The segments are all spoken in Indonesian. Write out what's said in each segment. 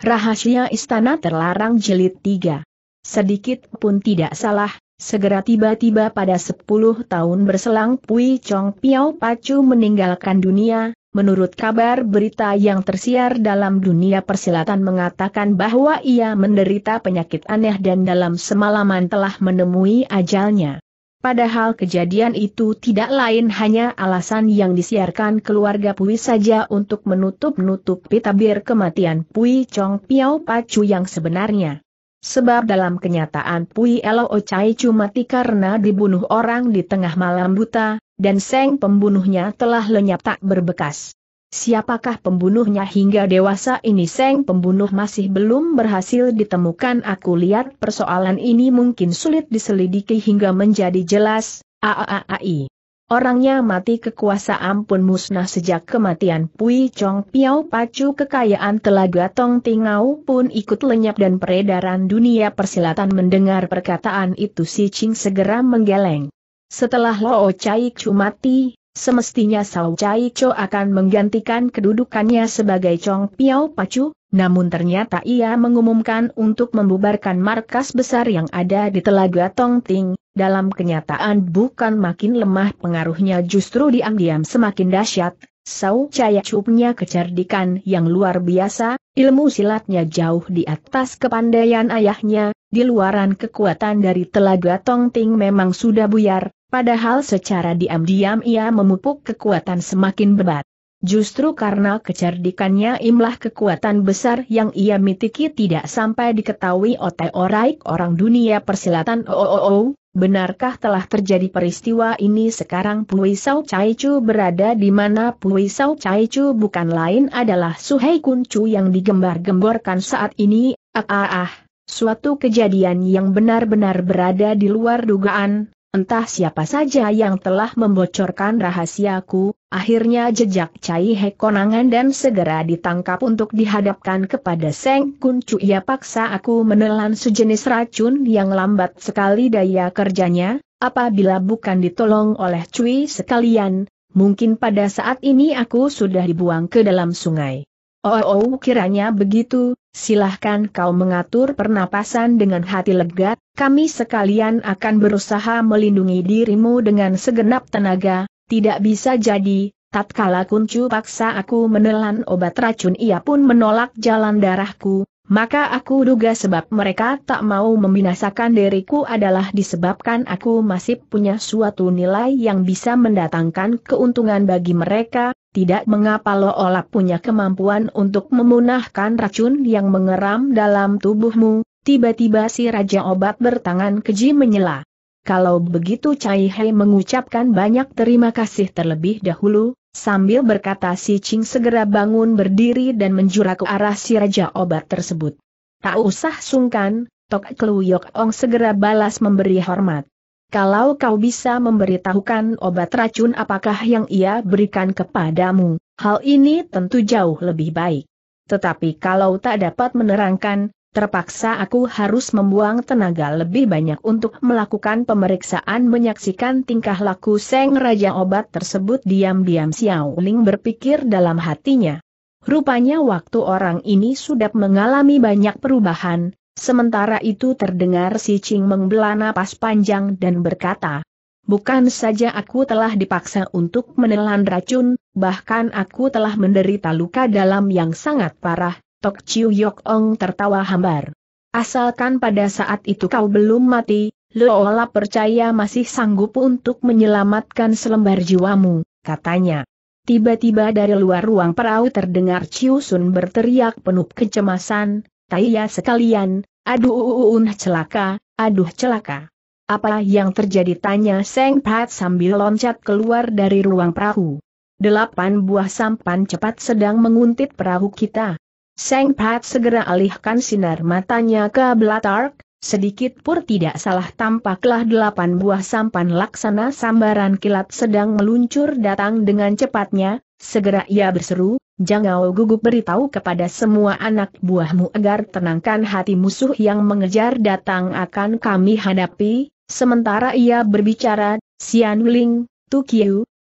Rahasia Istana Terlarang jelit 3. Sedikit pun tidak salah, segera tiba-tiba pada 10 tahun berselang Pui Chong Piao Pacu meninggalkan dunia, menurut kabar berita yang tersiar dalam dunia persilatan mengatakan bahwa ia menderita penyakit aneh dan dalam semalaman telah menemui ajalnya. Padahal kejadian itu tidak lain hanya alasan yang disiarkan keluarga Pui saja untuk menutup-nutupi tabir kematian Pui Chong Piao Pacu yang sebenarnya. Sebab dalam kenyataan Pui Elo Chai cuma karena dibunuh orang di tengah malam buta, dan Seng pembunuhnya telah lenyap tak berbekas. Siapakah pembunuhnya hingga dewasa ini Seng pembunuh masih belum berhasil ditemukan aku lihat persoalan ini mungkin sulit diselidiki hingga menjadi jelas, aaai. Orangnya mati kekuasaan pun musnah sejak kematian Pui Chong Piao Pacu kekayaan telaga Tong Tingau pun ikut lenyap dan peredaran dunia persilatan mendengar perkataan itu Si Ching segera menggeleng. Setelah Loo Chai Chu mati, semestinya Sao Chai Cho akan menggantikan kedudukannya sebagai Chong Piao Pacu, namun ternyata ia mengumumkan untuk membubarkan markas besar yang ada di Telaga Tong Ting, dalam kenyataan bukan makin lemah pengaruhnya justru diam-diam semakin dahsyat, Sau Chaya Chupnya kecerdikan yang luar biasa, ilmu silatnya jauh di atas kepandaian ayahnya, di luaran kekuatan dari telaga Tong Ting memang sudah buyar, Padahal secara diam-diam ia memupuk kekuatan semakin berat. Justru karena kecerdikannya imlah kekuatan besar yang ia mitiki tidak sampai diketahui oleh oraik orang dunia persilatan oh, oh, oh benarkah telah terjadi peristiwa ini sekarang Pui Sao Chai Chu berada di mana Pui Sao Chai Chu bukan lain adalah Suhei Kun Chu yang digembar-gemborkan saat ini, ah ah ah, suatu kejadian yang benar-benar berada di luar dugaan, Entah siapa saja yang telah membocorkan rahasiaku, akhirnya jejak Cai He konangan dan segera ditangkap untuk dihadapkan kepada Seng kuncu. Cu. Ia paksa aku menelan sejenis racun yang lambat sekali daya kerjanya, apabila bukan ditolong oleh Cui sekalian, mungkin pada saat ini aku sudah dibuang ke dalam sungai. Oh, oh kiranya begitu, silahkan kau mengatur pernapasan dengan hati lega, kami sekalian akan berusaha melindungi dirimu dengan segenap tenaga, tidak bisa jadi, tatkala kuncu paksa aku menelan obat racun ia pun menolak jalan darahku, maka aku duga sebab mereka tak mau membinasakan diriku adalah disebabkan aku masih punya suatu nilai yang bisa mendatangkan keuntungan bagi mereka, tidak mengapa lo olah punya kemampuan untuk memunahkan racun yang mengeram dalam tubuhmu, tiba-tiba si Raja Obat bertangan keji menyela. Kalau begitu Cai Hei mengucapkan banyak terima kasih terlebih dahulu, Sambil berkata si Ching segera bangun berdiri dan menjura ke arah si Raja Obat tersebut. Tak usah sungkan, Tok Kluyok Ong segera balas memberi hormat. Kalau kau bisa memberitahukan obat racun apakah yang ia berikan kepadamu, hal ini tentu jauh lebih baik. Tetapi kalau tak dapat menerangkan, Terpaksa aku harus membuang tenaga lebih banyak untuk melakukan pemeriksaan menyaksikan tingkah laku Seng Raja obat tersebut diam-diam Xiao Ling berpikir dalam hatinya. Rupanya waktu orang ini sudah mengalami banyak perubahan, sementara itu terdengar si Ching membela napas panjang dan berkata, Bukan saja aku telah dipaksa untuk menelan racun, bahkan aku telah menderita luka dalam yang sangat parah, Tok Chiu Yok Ong tertawa hambar. Asalkan pada saat itu kau belum mati, Leola percaya masih sanggup untuk menyelamatkan selembar jiwamu, katanya. Tiba-tiba dari luar ruang perahu terdengar Chiu Sun berteriak penuh kecemasan, Taiya sekalian, aduh uun uh, uh, uh, celaka, aduh celaka. Apa yang terjadi tanya Seng Pat sambil loncat keluar dari ruang perahu. Delapan buah sampan cepat sedang menguntit perahu kita. Seng Pat segera alihkan sinar matanya ke Blatark, sedikit pur tidak salah tampaklah delapan buah sampan laksana sambaran kilat sedang meluncur datang dengan cepatnya, segera ia berseru, jangan gugup beritahu kepada semua anak buahmu agar tenangkan hati musuh yang mengejar datang akan kami hadapi, sementara ia berbicara, Sian Ling, Tu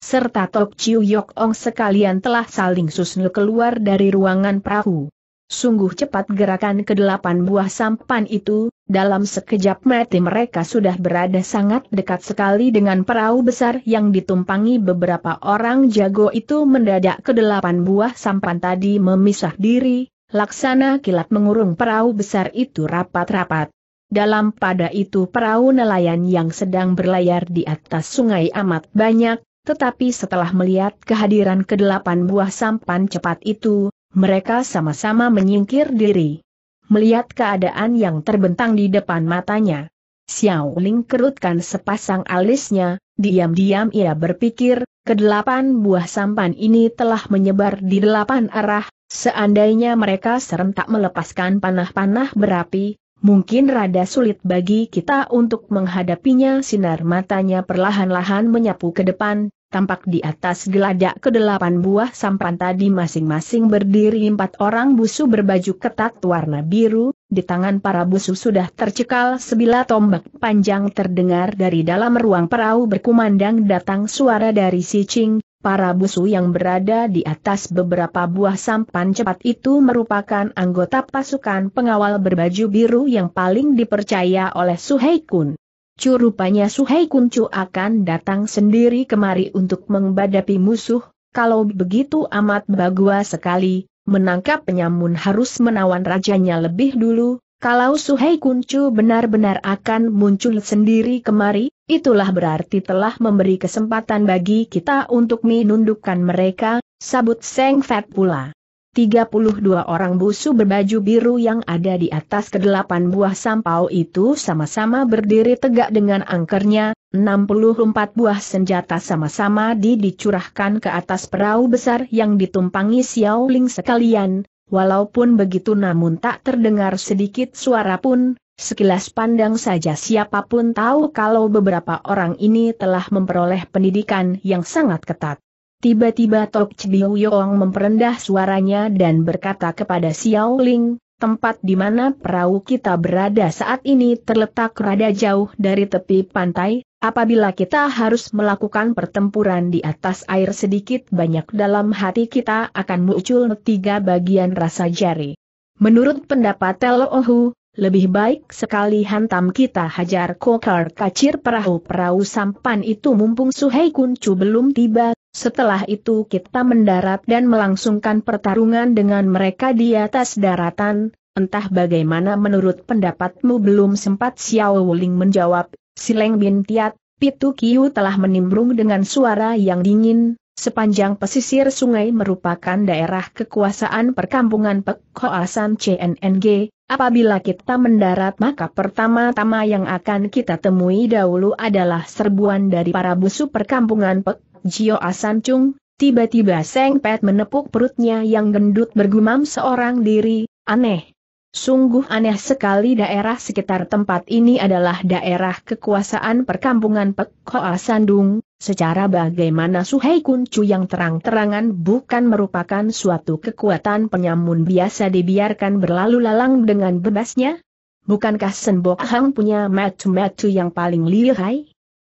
serta Tok Chiu Yok Ong sekalian telah saling susnu keluar dari ruangan perahu. Sungguh cepat gerakan kedelapan buah sampan itu, dalam sekejap mati mereka sudah berada sangat dekat sekali dengan perahu besar yang ditumpangi beberapa orang jago itu mendadak kedelapan buah sampan tadi memisah diri, laksana kilat mengurung perahu besar itu rapat-rapat. Dalam pada itu perahu nelayan yang sedang berlayar di atas sungai amat banyak, tetapi setelah melihat kehadiran kedelapan buah sampan cepat itu, mereka sama-sama menyingkir diri. Melihat keadaan yang terbentang di depan matanya, Xiao Ling kerutkan sepasang alisnya, diam-diam ia berpikir, kedelapan buah sampan ini telah menyebar di delapan arah, seandainya mereka serentak melepaskan panah-panah berapi, mungkin rada sulit bagi kita untuk menghadapinya sinar matanya perlahan-lahan menyapu ke depan, tampak di atas geladak kedelapan buah sampan tadi masing-masing berdiri empat orang busu berbaju ketat warna biru, di tangan para busu sudah tercekal sebilah tombak panjang terdengar dari dalam ruang perahu berkumandang datang suara dari si Ching, Para busu yang berada di atas beberapa buah sampan cepat itu merupakan anggota pasukan pengawal berbaju biru yang paling dipercaya oleh Suhei Kun. Cu rupanya Suhei Kuncu akan datang sendiri kemari untuk menghadapi musuh, kalau begitu amat bagua sekali, menangkap penyamun harus menawan rajanya lebih dulu, kalau Suhei Kuncu benar-benar akan muncul sendiri kemari, itulah berarti telah memberi kesempatan bagi kita untuk menundukkan mereka, sabut Seng Fat pula. 32 orang busu berbaju biru yang ada di atas kedelapan buah sampau itu sama-sama berdiri tegak dengan angkernya, 64 buah senjata sama-sama didicurahkan ke atas perahu besar yang ditumpangi Xiao Ling sekalian, walaupun begitu namun tak terdengar sedikit suara pun, Sekilas pandang saja siapapun tahu kalau beberapa orang ini telah memperoleh pendidikan yang sangat ketat. Tiba-tiba Tok Chbiu Yong memperendah suaranya dan berkata kepada Xiao Ling, tempat di mana perahu kita berada saat ini terletak rada jauh dari tepi pantai, apabila kita harus melakukan pertempuran di atas air sedikit banyak dalam hati kita akan muncul tiga bagian rasa jari. Menurut pendapat Telo Ohu, lebih baik sekali hantam kita hajar kokar kacir perahu-perahu sampan itu mumpung Suhei Kuncu belum tiba, setelah itu kita mendarat dan melangsungkan pertarungan dengan mereka di atas daratan, entah bagaimana menurut pendapatmu belum sempat Xiao Wuling menjawab, Sileng Bin Tiat, Pitu Kiu telah menimbrung dengan suara yang dingin, sepanjang pesisir sungai merupakan daerah kekuasaan perkampungan Pek Koasan CNNG, apabila kita mendarat maka pertama-tama yang akan kita temui dahulu adalah serbuan dari para busu perkampungan Pek Jio Asancung, tiba-tiba Seng Pet menepuk perutnya yang gendut bergumam seorang diri, aneh. Sungguh aneh sekali daerah sekitar tempat ini adalah daerah kekuasaan perkampungan Pek Koa Sandung, secara bagaimana Suhei Chu yang terang-terangan bukan merupakan suatu kekuatan penyamun biasa dibiarkan berlalu lalang dengan bebasnya? Bukankah Senbok Hang punya metu-metu yang paling lihai?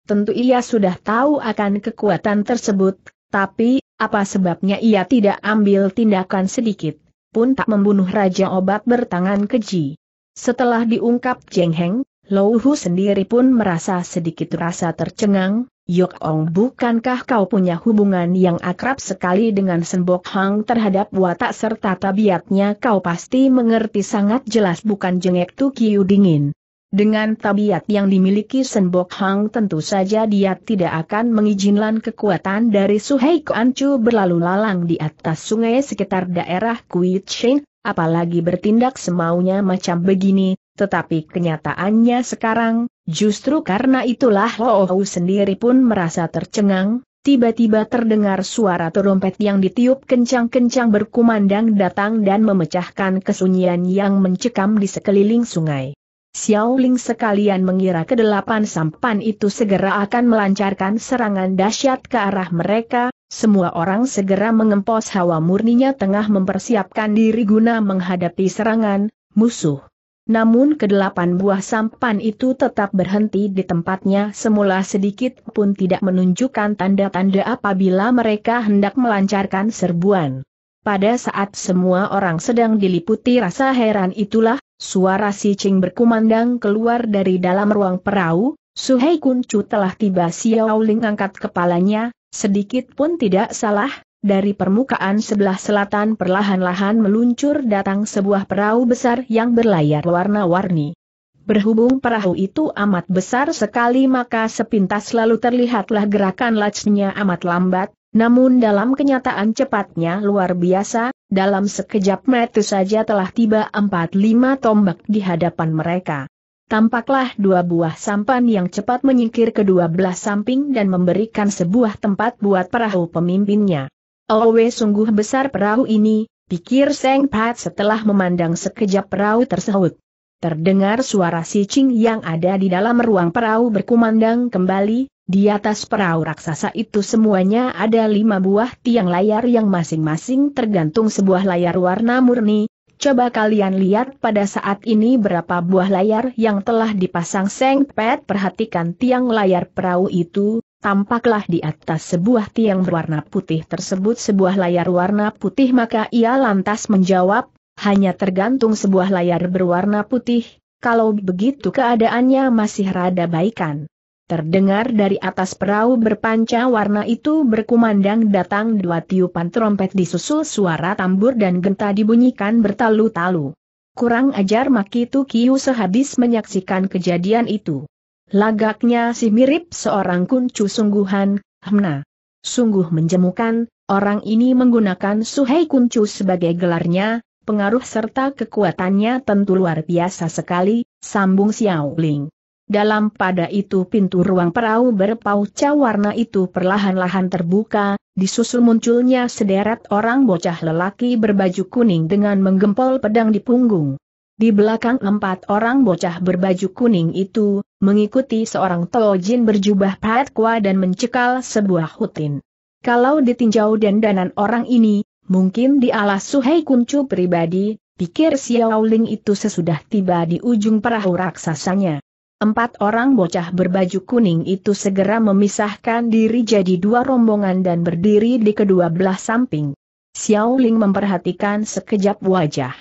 Tentu ia sudah tahu akan kekuatan tersebut, tapi, apa sebabnya ia tidak ambil tindakan sedikit, pun tak membunuh Raja Obat bertangan keji. Setelah diungkap Jeng Heng, Lou Hu sendiri pun merasa sedikit rasa tercengang, Yok Ong bukankah kau punya hubungan yang akrab sekali dengan Senbok Hang terhadap watak serta tabiatnya kau pasti mengerti sangat jelas bukan jengek Tu Kiu dingin. Dengan tabiat yang dimiliki Senbok Hang tentu saja dia tidak akan mengizinkan kekuatan dari Suhei Kuancu berlalu lalang di atas sungai sekitar daerah Kuitshin, apalagi bertindak semaunya macam begini, tetapi kenyataannya sekarang, justru karena itulah Lo Hou sendiri pun merasa tercengang, tiba-tiba terdengar suara terompet yang ditiup kencang-kencang berkumandang datang dan memecahkan kesunyian yang mencekam di sekeliling sungai. Xiaoling sekalian mengira kedelapan sampan itu segera akan melancarkan serangan dahsyat ke arah mereka, semua orang segera mengempos hawa murninya tengah mempersiapkan diri guna menghadapi serangan, musuh. Namun kedelapan buah sampan itu tetap berhenti di tempatnya semula sedikit pun tidak menunjukkan tanda-tanda apabila mereka hendak melancarkan serbuan. Pada saat semua orang sedang diliputi rasa heran itulah, Suara si Ching berkumandang keluar dari dalam ruang perahu, Suhei Kuncu telah tiba Xiao Ling angkat kepalanya, sedikit pun tidak salah, dari permukaan sebelah selatan perlahan-lahan meluncur datang sebuah perahu besar yang berlayar warna-warni. Berhubung perahu itu amat besar sekali maka sepintas lalu terlihatlah gerakan lajnya amat lambat, namun dalam kenyataan cepatnya luar biasa, dalam sekejap metu saja telah tiba empat lima tombak di hadapan mereka. Tampaklah dua buah sampan yang cepat menyingkir kedua belah samping dan memberikan sebuah tempat buat perahu pemimpinnya. Owe oh, sungguh besar perahu ini, pikir Seng Pat setelah memandang sekejap perahu tersebut. Terdengar suara si Ching yang ada di dalam ruang perahu berkumandang kembali, di atas perahu raksasa itu semuanya ada lima buah tiang layar yang masing-masing tergantung sebuah layar warna murni. Coba kalian lihat pada saat ini berapa buah layar yang telah dipasang Seng Pet perhatikan tiang layar perahu itu, tampaklah di atas sebuah tiang berwarna putih tersebut sebuah layar warna putih maka ia lantas menjawab, hanya tergantung sebuah layar berwarna putih, kalau begitu keadaannya masih rada baikan. Terdengar dari atas perahu berpanca warna itu berkumandang datang dua tiupan trompet disusul suara tambur dan genta dibunyikan bertalu-talu. Kurang ajar Maki itu kiu sehabis menyaksikan kejadian itu. Lagaknya si mirip seorang kuncu sungguhan, hemna. Sungguh menjemukan, orang ini menggunakan suhei kuncu sebagai gelarnya, pengaruh serta kekuatannya tentu luar biasa sekali, sambung Xiao Ling. Dalam pada itu pintu ruang perahu berpauca warna itu perlahan-lahan terbuka, disusul munculnya sederet orang bocah lelaki berbaju kuning dengan menggempol pedang di punggung. Di belakang empat orang bocah berbaju kuning itu, mengikuti seorang tojin berjubah kuah dan mencekal sebuah hutin. Kalau ditinjau dandanan orang ini, mungkin di alas Suhei Kuncu pribadi, pikir Xiao Xiaoling itu sesudah tiba di ujung perahu raksasanya. Empat orang bocah berbaju kuning itu segera memisahkan diri jadi dua rombongan dan berdiri di kedua belah samping. Xiao Ling memperhatikan sekejap wajah.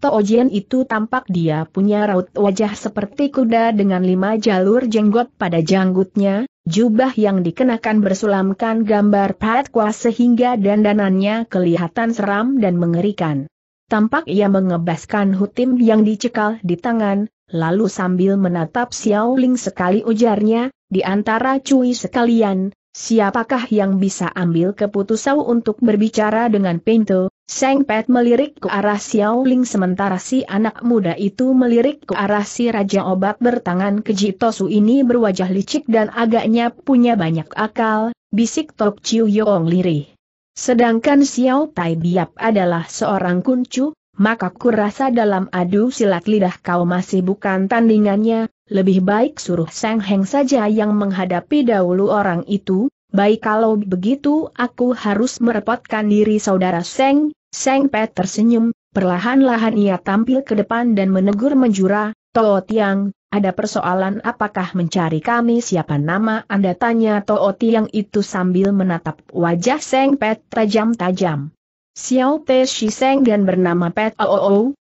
Tojian itu tampak dia punya raut wajah seperti kuda dengan lima jalur jenggot pada janggutnya, jubah yang dikenakan bersulamkan gambar patwa sehingga dandanannya kelihatan seram dan mengerikan. Tampak ia mengebaskan hutim yang dicekal di tangan, Lalu sambil menatap Xiao Ling sekali ujarnya, di antara cuy sekalian, siapakah yang bisa ambil keputusan untuk berbicara dengan Pinto? Seng Pet melirik ke arah Xiao Ling sementara si anak muda itu melirik ke arah si Raja Obat bertangan Tosu ini berwajah licik dan agaknya punya banyak akal, bisik Tok Chiu Yong lirih. Sedangkan Xiao Tai Biap adalah seorang kuncu, maka rasa dalam adu silat lidah kau masih bukan tandingannya, lebih baik suruh Seng Heng saja yang menghadapi dahulu orang itu, baik kalau begitu aku harus merepotkan diri saudara Seng, Seng Pet tersenyum, perlahan-lahan ia tampil ke depan dan menegur menjura, Toh Tiang, ada persoalan apakah mencari kami siapa nama anda tanya Toh Tiang itu sambil menatap wajah Seng Pet tajam-tajam. Xiao Te Shiseng dan bernama Pet Oo.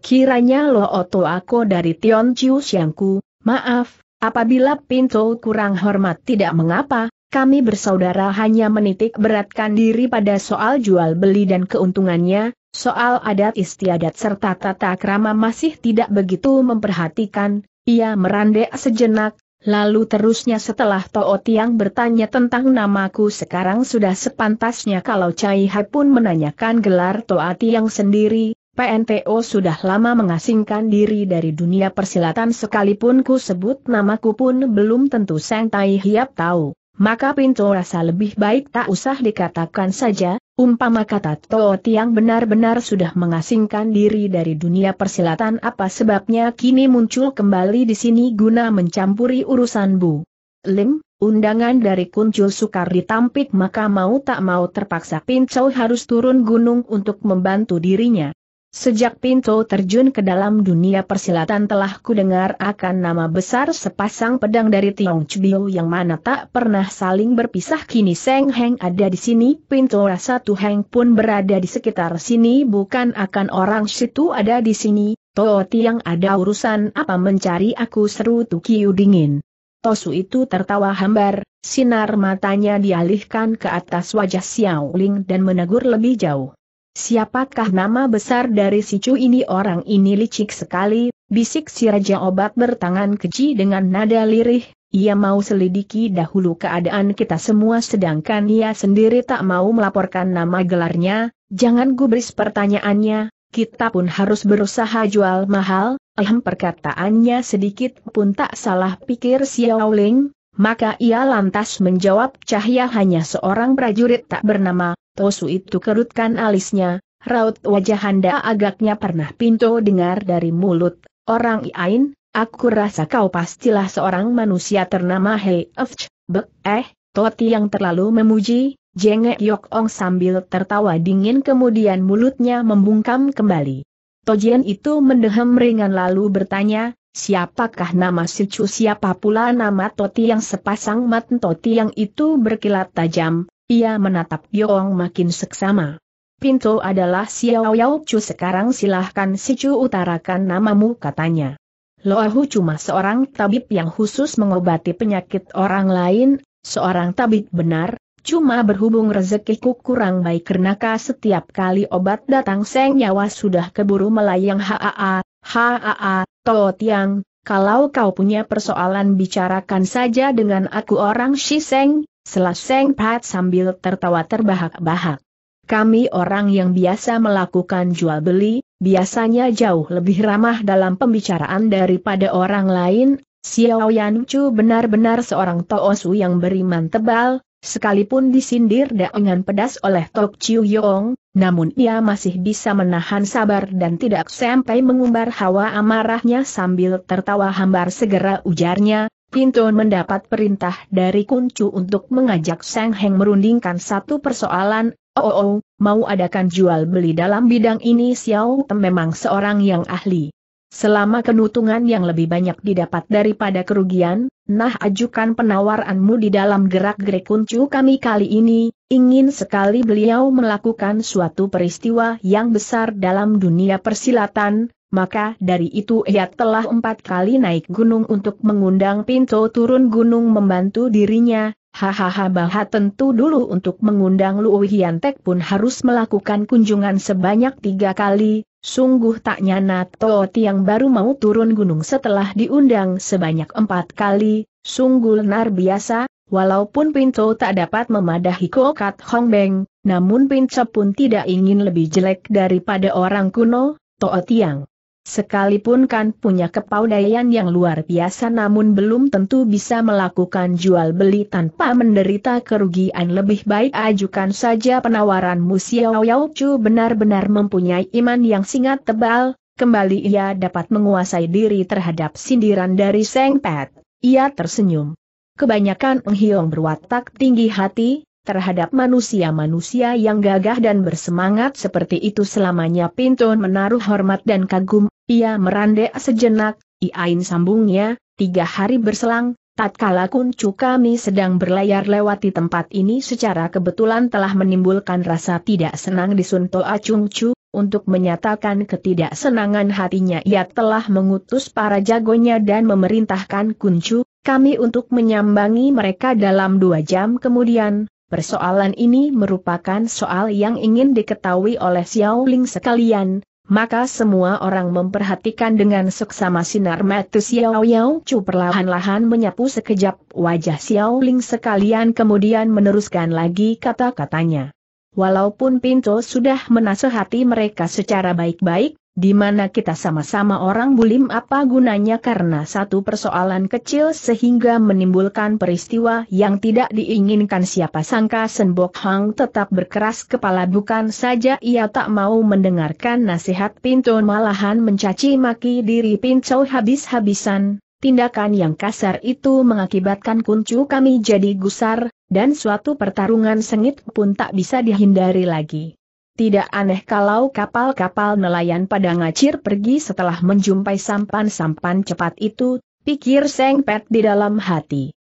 Kiranya Lo Oto aku dari Tion Chiu Xiangku, maaf, apabila pintu kurang hormat tidak mengapa, kami bersaudara hanya menitik beratkan diri pada soal jual beli dan keuntungannya, soal adat istiadat serta tata krama masih tidak begitu memperhatikan, ia merandek sejenak, Lalu terusnya setelah To'o Tiang bertanya tentang namaku sekarang sudah sepantasnya kalau Cai Hai pun menanyakan gelar Toa Tiang sendiri, PNTO sudah lama mengasingkan diri dari dunia persilatan sekalipun ku sebut namaku pun belum tentu Sang Tai Hiap tahu maka pintu rasa lebih baik tak usah dikatakan saja, umpama kata Toh Tiang benar-benar sudah mengasingkan diri dari dunia persilatan apa sebabnya kini muncul kembali di sini guna mencampuri urusan Bu. Lim, undangan dari Kuncul Sukar ditampik maka mau tak mau terpaksa Pinto harus turun gunung untuk membantu dirinya. Sejak Pinto terjun ke dalam dunia persilatan telah kudengar akan nama besar sepasang pedang dari Tiong Chubiu yang mana tak pernah saling berpisah kini Seng Heng ada di sini, Pinto rasa Tu Heng pun berada di sekitar sini bukan akan orang situ ada di sini, Toh Tiang ada urusan apa mencari aku seru Tu Kiu dingin. Tosu itu tertawa hambar, sinar matanya dialihkan ke atas wajah Xiao Ling dan menegur lebih jauh. Siapakah nama besar dari si Chu ini orang ini licik sekali, bisik si Raja Obat bertangan keji dengan nada lirih, ia mau selidiki dahulu keadaan kita semua sedangkan ia sendiri tak mau melaporkan nama gelarnya, jangan gubris pertanyaannya, kita pun harus berusaha jual mahal, Ehem perkataannya sedikit pun tak salah pikir Xiao Ling, maka ia lantas menjawab Cahya hanya seorang prajurit tak bernama, Tosu itu kerutkan alisnya, raut wajah Handa agaknya pernah pinto dengar dari mulut, orang Iain, aku rasa kau pastilah seorang manusia ternama Hei Efch, Bek eh, Toti yang terlalu memuji, jengek Yok Ong sambil tertawa dingin kemudian mulutnya membungkam kembali. Tojian itu mendehem ringan lalu bertanya, Siapakah nama si Chu? siapa pula nama Toti yang sepasang mat Toti yang itu berkilat tajam, ia menatap Yong makin seksama. Pintu adalah Xiao Yao Chu. sekarang silahkan si Chu utarakan namamu katanya. Loahu cuma seorang tabib yang khusus mengobati penyakit orang lain, seorang tabib benar, cuma berhubung rezekiku kurang baik karena setiap kali obat datang seng nyawa sudah keburu melayang haa, Haa, To Tiang, kalau kau punya persoalan bicarakan saja dengan aku orang Shiseng, Selaseng Pat sambil tertawa terbahak-bahak. Kami orang yang biasa melakukan jual beli, biasanya jauh lebih ramah dalam pembicaraan daripada orang lain, Xiao Yan Chu benar-benar seorang Toosu yang beriman tebal, Sekalipun disindir dengan pedas oleh Tok Chiu Yong, namun ia masih bisa menahan sabar dan tidak sampai mengumbar hawa amarahnya sambil tertawa hambar segera ujarnya, Pinton mendapat perintah dari Kuncu untuk mengajak Sang Heng merundingkan satu persoalan, oh, oh, oh mau adakan jual beli dalam bidang ini Xiao Tem memang seorang yang ahli. Selama keuntungan yang lebih banyak didapat daripada kerugian, nah ajukan penawaranmu di dalam gerak-gerik kuncu kami kali ini, ingin sekali beliau melakukan suatu peristiwa yang besar dalam dunia persilatan, maka dari itu ia telah empat kali naik gunung untuk mengundang Pinto turun gunung membantu dirinya, Hahaha bahwa tentu dulu untuk mengundang Luwihiantek pun harus melakukan kunjungan sebanyak tiga kali, Sungguh tak nyana Toti yang baru mau turun gunung setelah diundang sebanyak empat kali, sungguh luar biasa, walaupun Pinto tak dapat memadahi Kokat Hong Beng, namun Pinto pun tidak ingin lebih jelek daripada orang kuno, Toti yang. Sekalipun kan punya kepandaian yang luar biasa namun belum tentu bisa melakukan jual beli tanpa menderita kerugian lebih baik ajukan saja penawaranmu Xiao Yao Chu benar-benar mempunyai iman yang singat tebal, kembali ia dapat menguasai diri terhadap sindiran dari Seng Pet, ia tersenyum. Kebanyakan Eng Hiong berwatak tinggi hati, terhadap manusia-manusia yang gagah dan bersemangat seperti itu selamanya Pinton menaruh hormat dan kagum ia merandek sejenak, Iain sambungnya, tiga hari berselang, tatkala kuncu kami sedang berlayar lewati tempat ini secara kebetulan telah menimbulkan rasa tidak senang di Sunto Acungcu, untuk menyatakan ketidaksenangan hatinya ia telah mengutus para jagonya dan memerintahkan kuncu, kami untuk menyambangi mereka dalam dua jam kemudian, Persoalan ini merupakan soal yang ingin diketahui oleh Xiao Ling sekalian, maka semua orang memperhatikan dengan seksama sinar mata Xiao Yao Chu perlahan-lahan menyapu sekejap wajah Xiao Ling sekalian kemudian meneruskan lagi kata-katanya. Walaupun Pinto sudah menasehati mereka secara baik-baik, di mana kita sama-sama orang bulim apa gunanya karena satu persoalan kecil sehingga menimbulkan peristiwa yang tidak diinginkan siapa sangka Senbok Hang tetap berkeras kepala bukan saja ia tak mau mendengarkan nasihat pintu malahan mencaci maki diri Pinto habis-habisan, tindakan yang kasar itu mengakibatkan kuncu kami jadi gusar, dan suatu pertarungan sengit pun tak bisa dihindari lagi. Tidak aneh kalau kapal-kapal nelayan pada ngacir pergi setelah menjumpai sampan-sampan cepat itu, pikir Sengpet di dalam hati.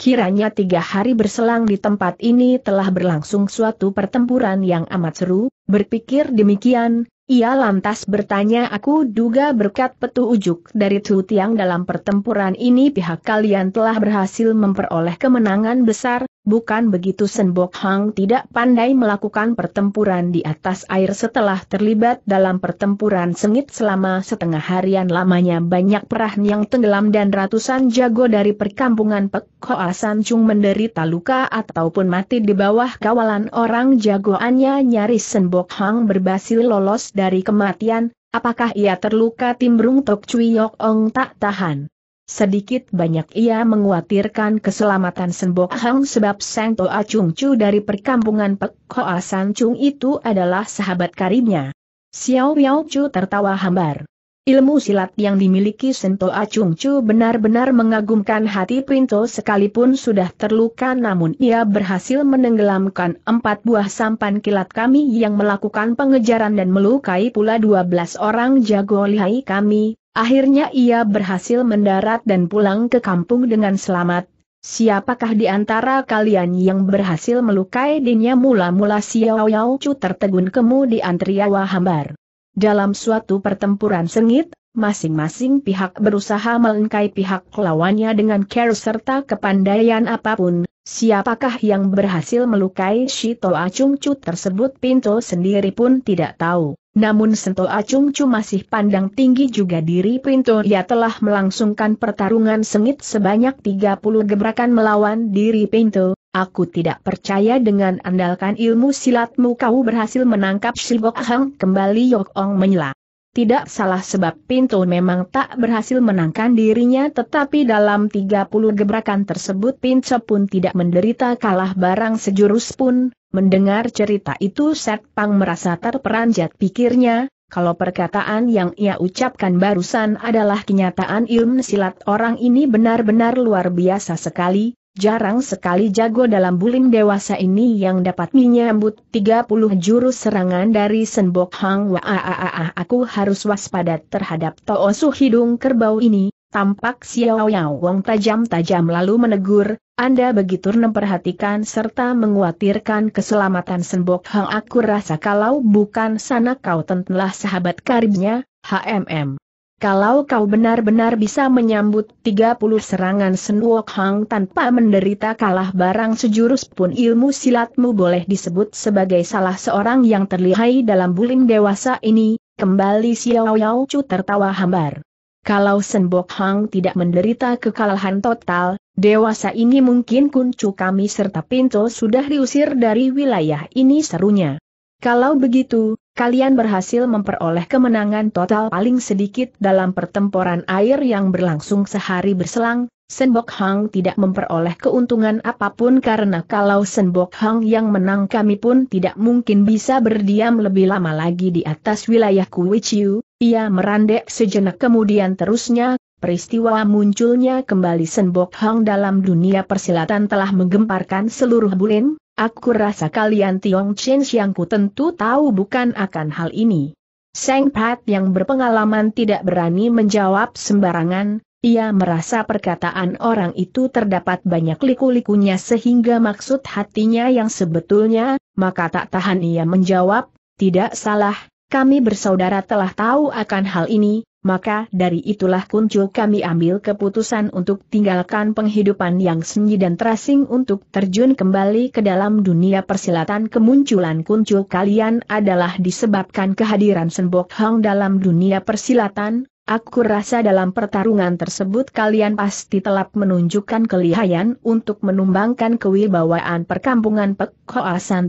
Kiranya tiga hari berselang di tempat ini telah berlangsung suatu pertempuran yang amat seru, berpikir demikian, ia lantas bertanya aku duga berkat petu ujuk dari Tiang dalam pertempuran ini pihak kalian telah berhasil memperoleh kemenangan besar, Bukan begitu Senbok Hang tidak pandai melakukan pertempuran di atas air setelah terlibat dalam pertempuran sengit selama setengah harian lamanya banyak perahan yang tenggelam dan ratusan jago dari perkampungan Pek Hoa Chung menderita luka ataupun mati di bawah kawalan orang jagoannya nyaris Senbok Hang berhasil lolos dari kematian, apakah ia terluka Timbrung Tok Cui Yok Ong tak tahan. Sedikit banyak ia menguatirkan keselamatan Sembok Hang sebab Sang Toa Chung Chu dari perkampungan Pek Hoa San Chung itu adalah sahabat karibnya. Xiao Yao Chu tertawa hambar. Ilmu silat yang dimiliki Sento Acung Chu benar-benar mengagumkan hati Pinto sekalipun sudah terluka namun ia berhasil menenggelamkan empat buah sampan kilat kami yang melakukan pengejaran dan melukai pula dua belas orang jago lihai kami. Akhirnya ia berhasil mendarat dan pulang ke kampung dengan selamat. Siapakah di antara kalian yang berhasil melukai dinya mula-mula Xiao Yao Chu tertegun kemudian Triawa hambar. Dalam suatu pertempuran sengit, masing-masing pihak berusaha melengkai pihak lawannya dengan care serta kepandaian apapun, siapakah yang berhasil melukai Shito Toa Chu tersebut Pinto sendiri pun tidak tahu. Namun Sento Acung Chu masih pandang tinggi juga diri Pinto ia telah melangsungkan pertarungan sengit sebanyak 30 gebrakan melawan diri Pinto, Aku tidak percaya dengan andalkan ilmu silatmu kau berhasil menangkap Shibok Hang kembali Yok Ong menyela. Tidak salah sebab pintu memang tak berhasil menangkan dirinya tetapi dalam 30 gebrakan tersebut pintu pun tidak menderita kalah barang sejurus pun. Mendengar cerita itu Set Pang merasa terperanjat pikirnya, kalau perkataan yang ia ucapkan barusan adalah kenyataan ilmu silat orang ini benar-benar luar biasa sekali, Jarang sekali jago dalam buling dewasa ini yang dapat menyambut 30 jurus serangan dari Senbok Hang Waaaaah ah, ah, ah, aku harus waspada terhadap Toosu hidung kerbau ini, tampak Xiao Yao Wong tajam-tajam lalu menegur, Anda begitu memperhatikan serta menguatirkan keselamatan Senbok Hang aku rasa kalau bukan sana kau tentulah sahabat karibnya, HMM. Kalau kau benar-benar bisa menyambut 30 serangan Senwok Hang tanpa menderita kalah barang sejurus pun ilmu silatmu boleh disebut sebagai salah seorang yang terlihai dalam bulim dewasa ini, kembali Xiao Yao Chu tertawa hambar. Kalau Senbok Hang tidak menderita kekalahan total, dewasa ini mungkin kuncu kami serta pintu sudah diusir dari wilayah ini serunya. Kalau begitu, kalian berhasil memperoleh kemenangan total paling sedikit dalam pertempuran air yang berlangsung sehari berselang, Senbok Hang tidak memperoleh keuntungan apapun karena kalau Senbok Hang yang menang kami pun tidak mungkin bisa berdiam lebih lama lagi di atas wilayah Kuichiu, ia merandek sejenak kemudian terusnya, peristiwa munculnya kembali Senbok Hang dalam dunia persilatan telah menggemparkan seluruh Bulin, Aku rasa kalian Tiong yang ku tentu tahu bukan akan hal ini. Seng Pat yang berpengalaman tidak berani menjawab sembarangan, ia merasa perkataan orang itu terdapat banyak liku-likunya sehingga maksud hatinya yang sebetulnya, maka tak tahan ia menjawab, tidak salah, kami bersaudara telah tahu akan hal ini, maka dari itulah kuncu kami ambil keputusan untuk tinggalkan penghidupan yang senyi dan terasing untuk terjun kembali ke dalam dunia persilatan. Kemunculan kuncu kalian adalah disebabkan kehadiran Senbok Hong dalam dunia persilatan, Aku rasa dalam pertarungan tersebut kalian pasti telah menunjukkan kelihayan untuk menumbangkan kewibawaan perkampungan Pek Hoa San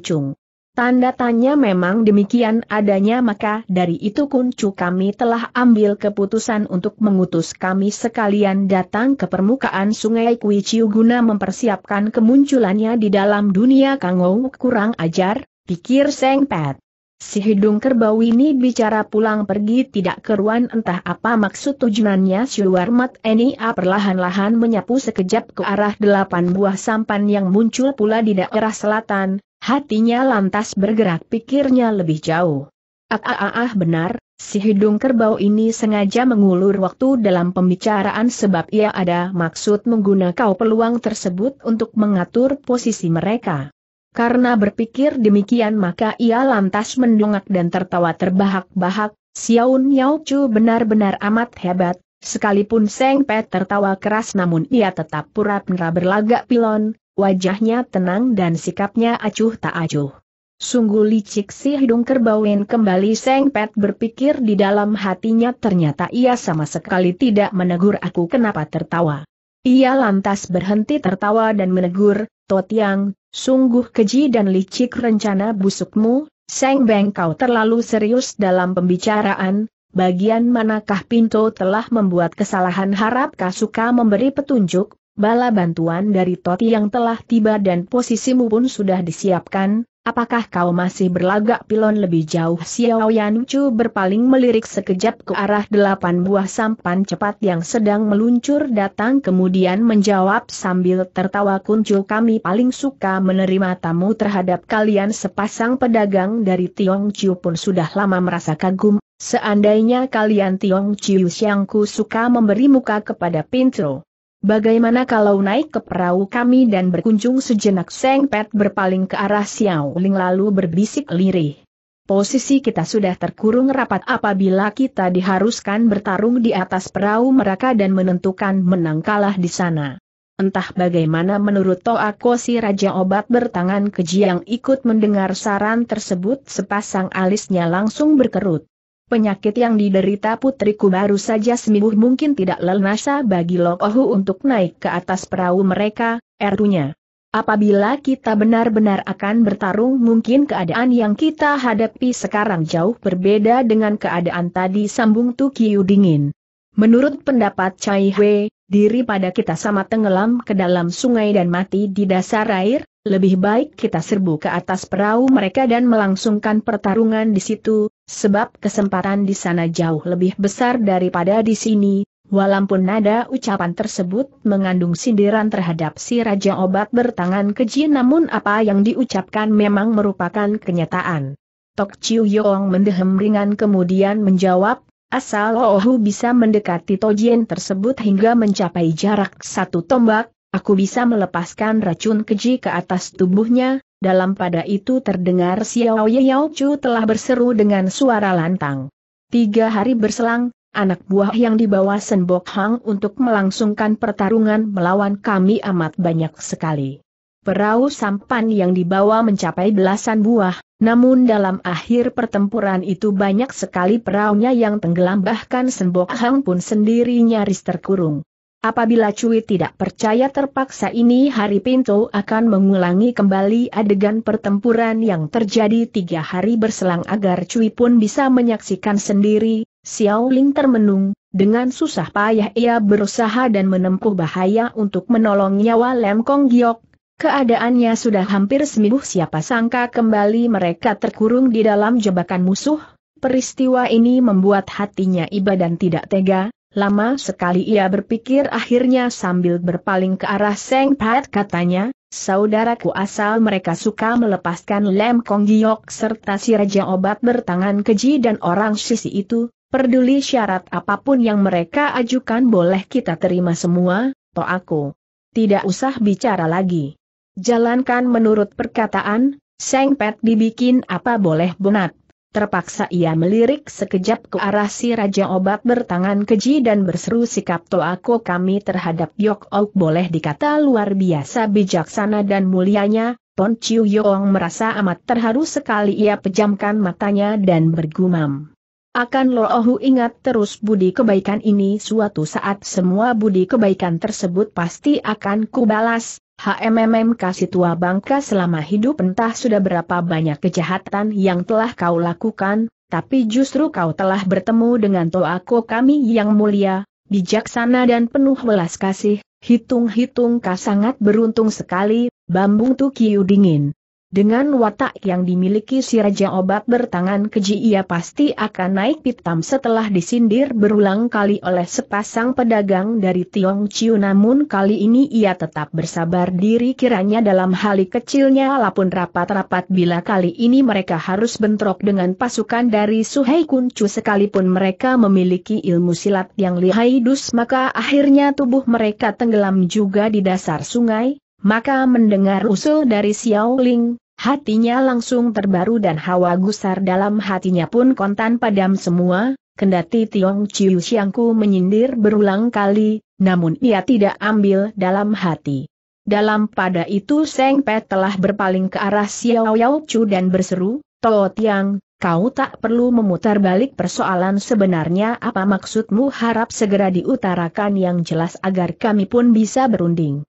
Tanda tanya memang demikian adanya maka dari itu kuncu kami telah ambil keputusan untuk mengutus kami sekalian datang ke permukaan sungai Kui guna mempersiapkan kemunculannya di dalam dunia Kangou kurang ajar, pikir Seng Pet. Si hidung kerbau ini bicara pulang pergi tidak keruan entah apa maksud tujuannya Siluarmat Enia perlahan-lahan menyapu sekejap ke arah delapan buah sampan yang muncul pula di daerah selatan, Hatinya lantas bergerak pikirnya lebih jauh. Ah, ah, ah, ah, benar, si hidung kerbau ini sengaja mengulur waktu dalam pembicaraan sebab ia ada maksud menggunakan peluang tersebut untuk mengatur posisi mereka. Karena berpikir demikian maka ia lantas mendongak dan tertawa terbahak-bahak, Siaun Yao Chu benar-benar amat hebat, Sekalipun Seng Pet tertawa keras namun ia tetap pura-pura berlagak pilon, wajahnya tenang dan sikapnya acuh tak acuh. Sungguh licik si hidung kerbauin kembali Seng Pet berpikir di dalam hatinya ternyata ia sama sekali tidak menegur aku kenapa tertawa. Ia lantas berhenti tertawa dan menegur, Totiang, sungguh keji dan licik rencana busukmu, Seng Beng kau terlalu serius dalam pembicaraan, bagian manakah Pinto telah membuat kesalahan harap Kasuka memberi petunjuk, bala bantuan dari Toti yang telah tiba dan posisimu pun sudah disiapkan, apakah kau masih berlagak pilon lebih jauh Xiao Yanchu berpaling melirik sekejap ke arah delapan buah sampan cepat yang sedang meluncur datang kemudian menjawab sambil tertawa kuncul kami paling suka menerima tamu terhadap kalian sepasang pedagang dari Tiong Chiu pun sudah lama merasa kagum Seandainya kalian Tiong Chiu Xiangku suka memberi muka kepada Pintro. Bagaimana kalau naik ke perahu kami dan berkunjung sejenak Seng Pet berpaling ke arah Xiao Ling lalu berbisik lirih. Posisi kita sudah terkurung rapat apabila kita diharuskan bertarung di atas perahu mereka dan menentukan menang kalah di sana. Entah bagaimana menurut Toa si Raja Obat bertangan keji yang ikut mendengar saran tersebut sepasang alisnya langsung berkerut. Penyakit yang diderita putriku baru saja sembuh mungkin tidak lelnasa bagi Lokohu untuk naik ke atas perahu mereka, erunya. Apabila kita benar-benar akan bertarung mungkin keadaan yang kita hadapi sekarang jauh berbeda dengan keadaan tadi sambung Tukiu dingin. Menurut pendapat Chai Hui, diri pada kita sama tenggelam ke dalam sungai dan mati di dasar air, lebih baik kita serbu ke atas perahu mereka dan melangsungkan pertarungan di situ, sebab kesempatan di sana jauh lebih besar daripada di sini, walaupun nada ucapan tersebut mengandung sindiran terhadap si Raja Obat bertangan keji namun apa yang diucapkan memang merupakan kenyataan. Tok Chiu Yong mendehem ringan kemudian menjawab, asal Ohu bisa mendekati Tojen tersebut hingga mencapai jarak satu tombak, aku bisa melepaskan racun keji ke atas tubuhnya, dalam pada itu terdengar Xiao Yao Chu telah berseru dengan suara lantang. Tiga hari berselang, anak buah yang dibawa Senbok Hang untuk melangsungkan pertarungan melawan kami amat banyak sekali. Perahu sampan yang dibawa mencapai belasan buah, namun dalam akhir pertempuran itu banyak sekali perahunya yang tenggelam bahkan Senbok Hang pun sendiri nyaris terkurung. Apabila Cui tidak percaya terpaksa ini hari Pinto akan mengulangi kembali adegan pertempuran yang terjadi tiga hari berselang agar Cui pun bisa menyaksikan sendiri, Xiao Ling termenung, dengan susah payah ia berusaha dan menempuh bahaya untuk menolong nyawa Lem Kong Giok. Keadaannya sudah hampir seminggu siapa sangka kembali mereka terkurung di dalam jebakan musuh, peristiwa ini membuat hatinya iba dan tidak tega, Lama sekali ia berpikir akhirnya sambil berpaling ke arah Seng Pat katanya, saudaraku asal mereka suka melepaskan lem Giok serta si raja obat bertangan keji dan orang sisi itu, peduli syarat apapun yang mereka ajukan boleh kita terima semua, to aku. Tidak usah bicara lagi. Jalankan menurut perkataan, Seng Pet dibikin apa boleh bunat. Terpaksa ia melirik sekejap ke arah si Raja Obat bertangan keji dan berseru sikap toako kami terhadap Yok Ok boleh dikata luar biasa bijaksana dan mulianya, Pon Chiu Yong merasa amat terharu sekali ia pejamkan matanya dan bergumam. Akan Lohu ingat terus budi kebaikan ini suatu saat semua budi kebaikan tersebut pasti akan kubalas, HMMM kasih tua bangka selama hidup entah sudah berapa banyak kejahatan yang telah kau lakukan, tapi justru kau telah bertemu dengan Toako kami yang mulia, bijaksana dan penuh welas kasih, hitung-hitung kau sangat beruntung sekali, bambung Tukiu dingin. Dengan watak yang dimiliki si Raja Obat bertangan keji ia pasti akan naik pitam setelah disindir berulang kali oleh sepasang pedagang dari Tiong Chiu namun kali ini ia tetap bersabar diri kiranya dalam hal kecilnya lapun rapat-rapat bila kali ini mereka harus bentrok dengan pasukan dari Suhei Chu sekalipun mereka memiliki ilmu silat yang lihai dus maka akhirnya tubuh mereka tenggelam juga di dasar sungai, maka mendengar usul dari Xiao Ling, hatinya langsung terbaru dan hawa gusar dalam hatinya pun kontan padam semua, kendati Tiong Chiu Xiangku menyindir berulang kali, namun ia tidak ambil dalam hati. Dalam pada itu Seng Pe telah berpaling ke arah Xiao Yao Chu dan berseru, Tao Tiang, kau tak perlu memutar balik persoalan sebenarnya apa maksudmu harap segera diutarakan yang jelas agar kami pun bisa berunding.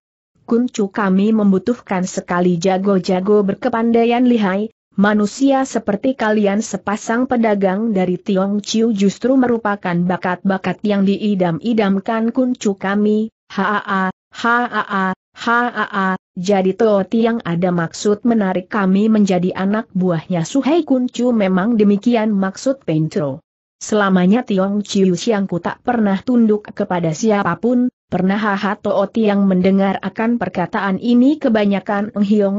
Kuncu kami membutuhkan sekali jago-jago berkepandaian lihai, manusia seperti kalian sepasang pedagang dari Tiong Chiu justru merupakan bakat-bakat yang diidam-idamkan kuncu kami, haa, haa, haa, jadi Toti yang ada maksud menarik kami menjadi anak buahnya Suhei Kuncu memang demikian maksud Pencro. Selamanya Tiong Chiu Siangku tak pernah tunduk kepada siapapun, Pernah Hato Oti yang mendengar akan perkataan ini kebanyakan Eng Hiong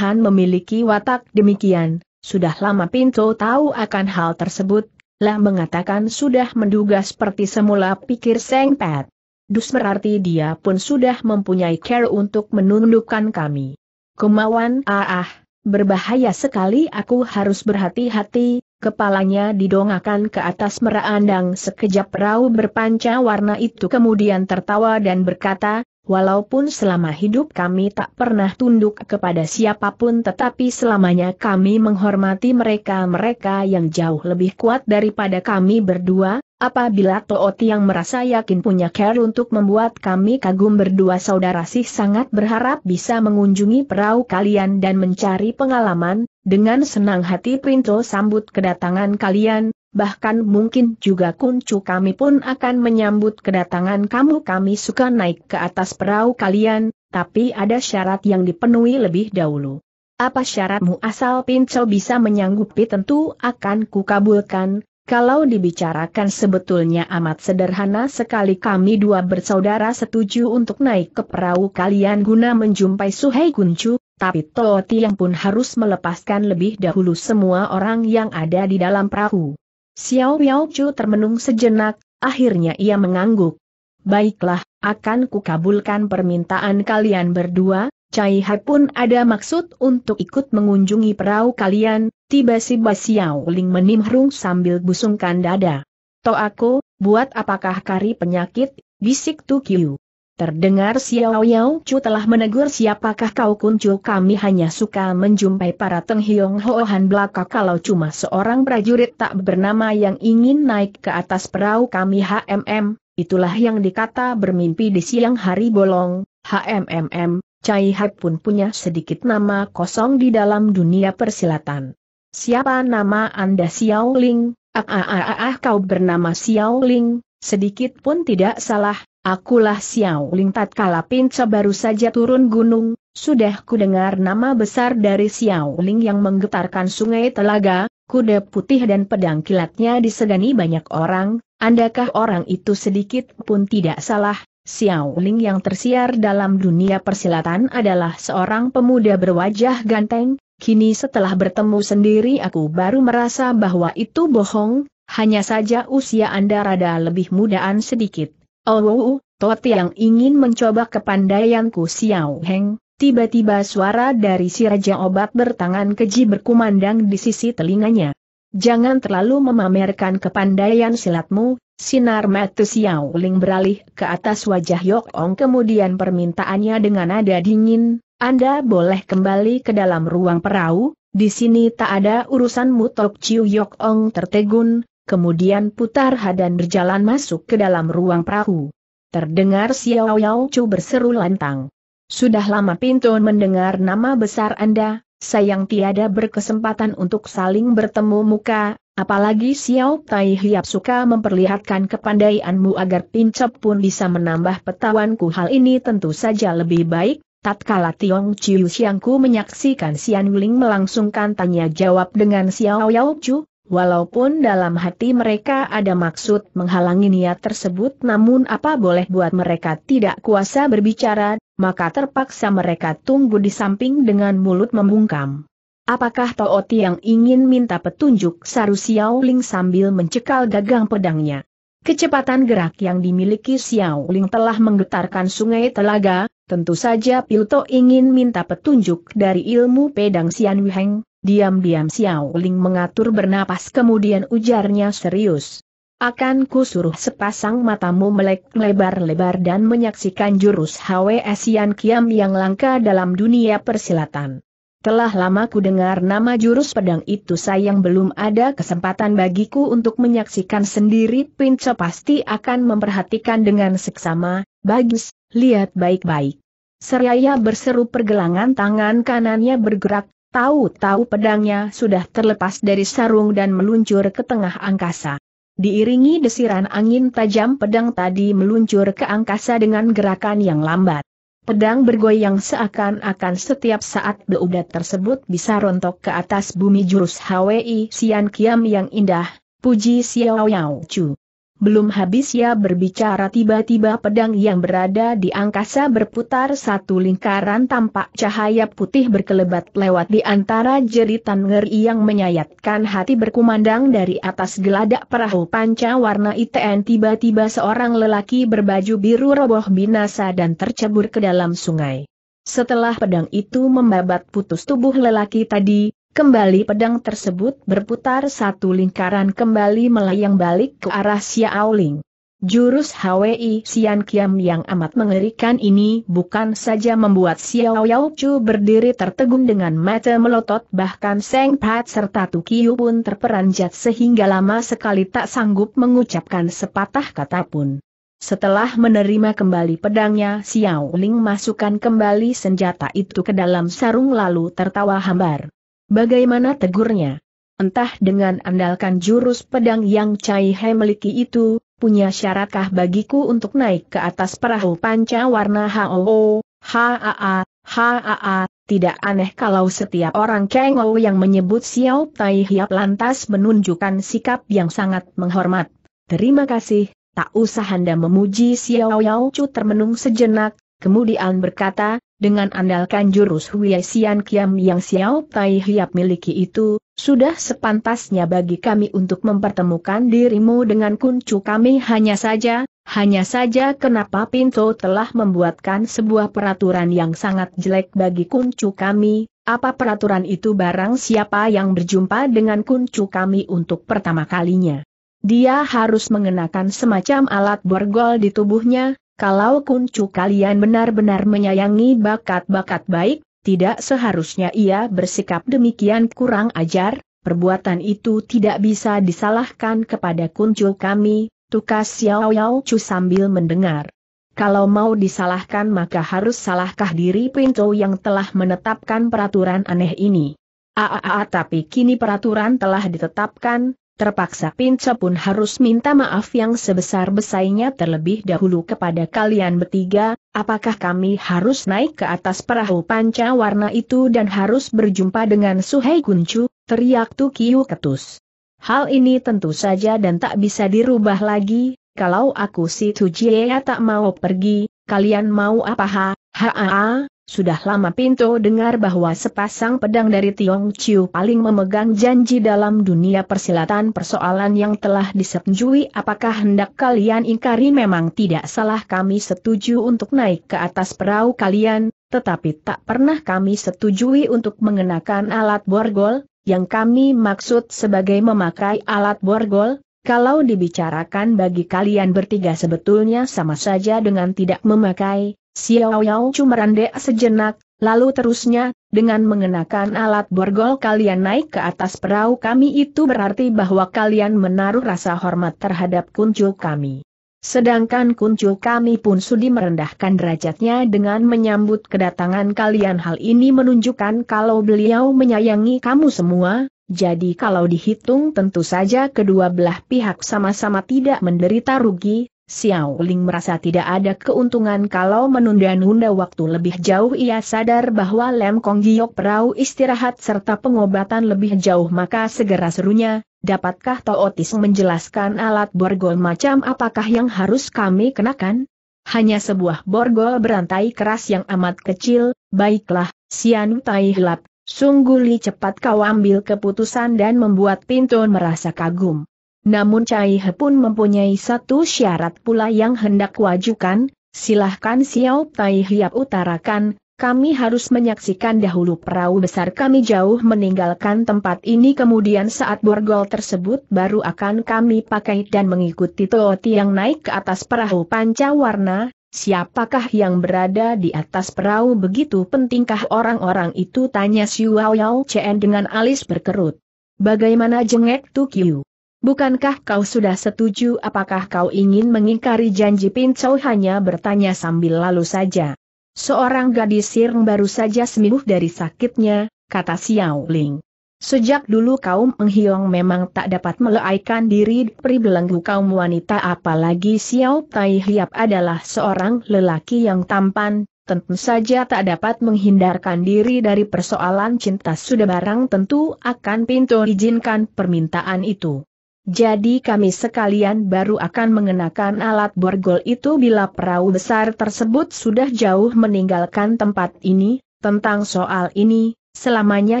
memiliki watak demikian, sudah lama Pinto tahu akan hal tersebut, lah mengatakan sudah menduga seperti semula pikir Seng Pet. Dus berarti dia pun sudah mempunyai care untuk menundukkan kami. Kemauan ah ah, berbahaya sekali aku harus berhati-hati, kepalanya didongakan ke atas andang sekejap perahu berpanca warna itu kemudian tertawa dan berkata, Walaupun selama hidup kami tak pernah tunduk kepada siapapun tetapi selamanya kami menghormati mereka-mereka yang jauh lebih kuat daripada kami berdua, Apabila Tooti yang merasa yakin punya care untuk membuat kami kagum berdua saudara sih sangat berharap bisa mengunjungi perahu kalian dan mencari pengalaman, dengan senang hati Printo sambut kedatangan kalian, bahkan mungkin juga kuncu kami pun akan menyambut kedatangan kamu kami suka naik ke atas perahu kalian, tapi ada syarat yang dipenuhi lebih dahulu. Apa syaratmu asal Pinco bisa menyanggupi tentu akan kukabulkan, kalau dibicarakan sebetulnya amat sederhana sekali kami dua bersaudara setuju untuk naik ke perahu kalian guna menjumpai Suhei Guncu, tapi Toh yang pun harus melepaskan lebih dahulu semua orang yang ada di dalam perahu. Xiao Yao Chu termenung sejenak, akhirnya ia mengangguk. Baiklah, akan kukabulkan permintaan kalian berdua, Cai Hai pun ada maksud untuk ikut mengunjungi perahu kalian, tiba-tiba Xiao Ling menimhrung sambil busungkan dada. To aku, buat apakah kari penyakit, bisik Tu Kiu. Terdengar Xiao Yao Chu telah menegur siapakah kau kuncu kami hanya suka menjumpai para Teng Hiong belaka kalau cuma seorang prajurit tak bernama yang ingin naik ke atas perahu kami HMM, itulah yang dikata bermimpi di siang hari bolong, hmm. Cai Hai pun punya sedikit nama kosong di dalam dunia persilatan. Siapa nama Anda Xiao Ling? Ah, ah, ah, ah, ah kau bernama Xiao Ling, sedikit pun tidak salah, akulah Xiao Ling tatkala pinca baru saja turun gunung, sudah kudengar nama besar dari Xiao Ling yang menggetarkan sungai telaga, kuda putih dan pedang kilatnya disegani banyak orang, andakah orang itu sedikit pun tidak salah, Xiao Ling yang tersiar dalam dunia persilatan adalah seorang pemuda berwajah ganteng, kini setelah bertemu sendiri aku baru merasa bahwa itu bohong, hanya saja usia Anda rada lebih mudaan sedikit. Oh, Tot yang ingin mencoba kepandaianku Xiao Heng, tiba-tiba suara dari si Raja Obat bertangan keji berkumandang di sisi telinganya. Jangan terlalu memamerkan kepandaian silatmu, Sinar mata Xiao Ling beralih ke atas wajah Yok Ong kemudian permintaannya dengan nada dingin, Anda boleh kembali ke dalam ruang perahu, di sini tak ada urusan Tok Chiu Yok Ong tertegun, kemudian putar hadan berjalan masuk ke dalam ruang perahu. Terdengar Xiao Yao Chu berseru lantang. Sudah lama Pinto mendengar nama besar Anda, sayang tiada berkesempatan untuk saling bertemu muka, apalagi Xiao Tai Hiap suka memperlihatkan kepandaianmu agar Pincep pun bisa menambah petawanku hal ini tentu saja lebih baik, tatkala Tiong Chiu Xiangku menyaksikan Xian Wuling melangsungkan tanya jawab dengan Xiao Yao Chu, Walaupun dalam hati mereka ada maksud menghalangi niat tersebut namun apa boleh buat mereka tidak kuasa berbicara, maka terpaksa mereka tunggu di samping dengan mulut membungkam. Apakah Tooti yang ingin minta petunjuk Saru Xiao Ling sambil mencekal gagang pedangnya? Kecepatan gerak yang dimiliki Xiao Ling telah menggetarkan sungai telaga, tentu saja Pilto ingin minta petunjuk dari ilmu pedang Xian Wiheng, diam-diam Xiao Ling mengatur bernapas kemudian ujarnya serius. Akan kusuruh sepasang matamu melek lebar-lebar dan menyaksikan jurus Hwe Asian Kiam yang langka dalam dunia persilatan. Telah lama ku dengar nama jurus pedang itu sayang belum ada kesempatan bagiku untuk menyaksikan sendiri Pinco pasti akan memperhatikan dengan seksama, bagus, lihat baik-baik. Seraya berseru pergelangan tangan kanannya bergerak, tahu-tahu pedangnya sudah terlepas dari sarung dan meluncur ke tengah angkasa. Diiringi desiran angin tajam pedang tadi meluncur ke angkasa dengan gerakan yang lambat. Pedang bergoyang seakan-akan setiap saat beudat tersebut bisa rontok ke atas bumi jurus Hwi Sian Kiam yang indah, puji Xiao Yao Chu. Belum habis ya berbicara tiba-tiba pedang yang berada di angkasa berputar satu lingkaran tampak cahaya putih berkelebat lewat di antara jeritan ngeri yang menyayatkan hati berkumandang dari atas geladak perahu panca warna ITN tiba-tiba seorang lelaki berbaju biru roboh binasa dan tercebur ke dalam sungai. Setelah pedang itu membabat putus tubuh lelaki tadi, Kembali pedang tersebut berputar satu lingkaran kembali melayang balik ke arah Xiaoling. Jurus HWI Xian Kiam yang amat mengerikan ini bukan saja membuat Xiao Yao Chu berdiri tertegun dengan mata melotot bahkan Seng Pat serta Tukiu pun terperanjat sehingga lama sekali tak sanggup mengucapkan sepatah kata pun. Setelah menerima kembali pedangnya, Xiao Ling masukkan kembali senjata itu ke dalam sarung lalu tertawa hambar. Bagaimana tegurnya? Entah dengan andalkan jurus pedang yang Cai He miliki itu, punya syaratkah bagiku untuk naik ke atas perahu panca warna HOO, HAA, HAA, tidak aneh kalau setiap orang Kengou yang menyebut Xiao Tai Hiap lantas menunjukkan sikap yang sangat menghormat. Terima kasih, tak usah Anda memuji Xiao Yao Chu termenung sejenak, kemudian berkata, dengan andalkan jurus Huye Sian Kiam yang Xiao Tai Hiap miliki itu, sudah sepantasnya bagi kami untuk mempertemukan dirimu dengan kuncu kami hanya saja, hanya saja kenapa Pinto telah membuatkan sebuah peraturan yang sangat jelek bagi kuncu kami, apa peraturan itu barang siapa yang berjumpa dengan kuncu kami untuk pertama kalinya. Dia harus mengenakan semacam alat borgol di tubuhnya, kalau kuncu kalian benar-benar menyayangi bakat-bakat baik, tidak seharusnya ia bersikap demikian kurang ajar, perbuatan itu tidak bisa disalahkan kepada kuncu kami, tukas Xiao Yao Chu sambil mendengar. Kalau mau disalahkan maka harus salahkah diri Pinto yang telah menetapkan peraturan aneh ini. Aa, tapi kini peraturan telah ditetapkan, terpaksa Pinco pun harus minta maaf yang sebesar-besarnya terlebih dahulu kepada kalian bertiga, apakah kami harus naik ke atas perahu panca warna itu dan harus berjumpa dengan Suhei Guncu, teriak Tukiu Ketus. Hal ini tentu saja dan tak bisa dirubah lagi, kalau aku si Tujie tak mau pergi, kalian mau apa ha, ha, ha, ha sudah lama Pinto dengar bahwa sepasang pedang dari Tiong Chiu paling memegang janji dalam dunia persilatan persoalan yang telah disetujui apakah hendak kalian ingkari memang tidak salah kami setuju untuk naik ke atas perahu kalian, tetapi tak pernah kami setujui untuk mengenakan alat borgol, yang kami maksud sebagai memakai alat borgol, kalau dibicarakan bagi kalian bertiga sebetulnya sama saja dengan tidak memakai, Xiao Yao merendah sejenak, lalu terusnya, dengan mengenakan alat borgol kalian naik ke atas perahu kami itu berarti bahwa kalian menaruh rasa hormat terhadap kuncu kami. Sedangkan kuncu kami pun sudi merendahkan derajatnya dengan menyambut kedatangan kalian hal ini menunjukkan kalau beliau menyayangi kamu semua, jadi kalau dihitung tentu saja kedua belah pihak sama-sama tidak menderita rugi, Xiao Ling merasa tidak ada keuntungan kalau menunda-nunda waktu lebih jauh ia sadar bahwa Lem Kong Giok perahu istirahat serta pengobatan lebih jauh maka segera serunya, dapatkah Tootis menjelaskan alat borgol macam apakah yang harus kami kenakan? Hanya sebuah borgol berantai keras yang amat kecil, baiklah, Sian Tai Hilap, sungguh li cepat kau ambil keputusan dan membuat Pinton merasa kagum. Namun Cai He pun mempunyai satu syarat pula yang hendak wajukan, silahkan Xiao Tai Hiap utarakan, kami harus menyaksikan dahulu perahu besar kami jauh meninggalkan tempat ini kemudian saat borgol tersebut baru akan kami pakai dan mengikuti Tooti yang naik ke atas perahu panca warna. siapakah yang berada di atas perahu begitu pentingkah orang-orang itu tanya Xiao Yao Chen dengan alis berkerut. Bagaimana jengek Tukiu? Bukankah kau sudah setuju apakah kau ingin mengingkari janji Pincau hanya bertanya sambil lalu saja. Seorang gadis sirung baru saja sembuh dari sakitnya, kata Xiao Ling. Sejak dulu kaum Menghiong memang tak dapat meleaikan diri pri belenggu kaum wanita apalagi Xiao Tai Hiap adalah seorang lelaki yang tampan, tentu saja tak dapat menghindarkan diri dari persoalan cinta sudah barang tentu akan pintu izinkan permintaan itu. Jadi kami sekalian baru akan mengenakan alat borgol itu bila perahu besar tersebut sudah jauh meninggalkan tempat ini, tentang soal ini, Selamanya